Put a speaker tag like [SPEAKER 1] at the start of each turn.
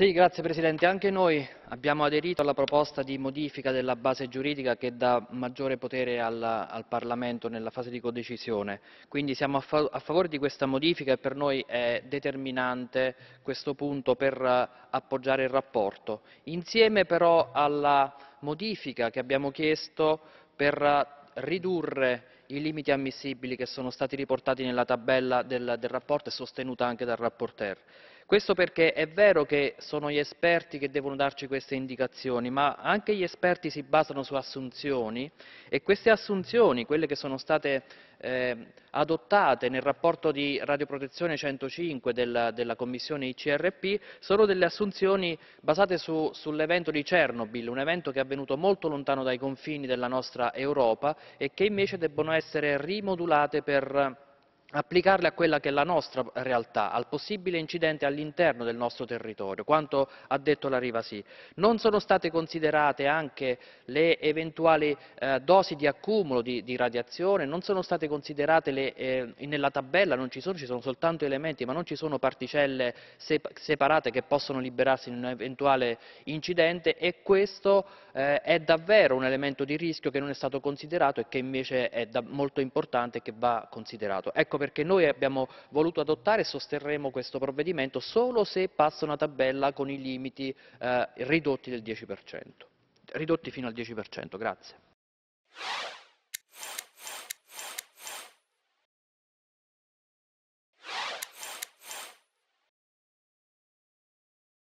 [SPEAKER 1] Sì, grazie Presidente. Anche noi abbiamo aderito alla proposta di modifica della base giuridica che dà maggiore potere al, al Parlamento nella fase di codecisione. Quindi siamo a, fa a, favore di questa modifica e per noi è determinante questo punto per eh, appoggiare il rapporto. Insieme però alla modifica che abbiamo chiesto per eh, ridurre i limiti ammissibili che sono stati riportati nella tabella del, del rapporto e sostenuta anche dal rapporteur. Questo perché è vero che sono gli esperti che devono darci queste indicazioni, ma anche gli esperti si basano su assunzioni e queste assunzioni, quelle che sono state eh, adottate nel rapporto di radioprotezione 105 della, della commissione ICRP, sono delle assunzioni basate su, sull'evento di Chernobyl, un evento che è avvenuto molto lontano dai confini della nostra Europa e che invece debbono essere rimodulate per applicarle a quella che è la nostra realtà, al possibile incidente all'interno del nostro territorio, quanto ha detto la Rivasi. Non sono state considerate anche le eventuali eh, dosi di accumulo di, di, radiazione, non sono state considerate le, eh, nella tabella, non ci sono, ci sono soltanto elementi, ma non ci sono particelle separate che possono liberarsi in un eventuale incidente e questo eh, è davvero un elemento di rischio che non è stato considerato e che invece è molto importante e che va considerato. Ecco perché noi abbiamo voluto adottare e sosterremo questo provvedimento solo se passa una tabella con i limiti eh, ridotti, ridotti fino al 10%. Grazie.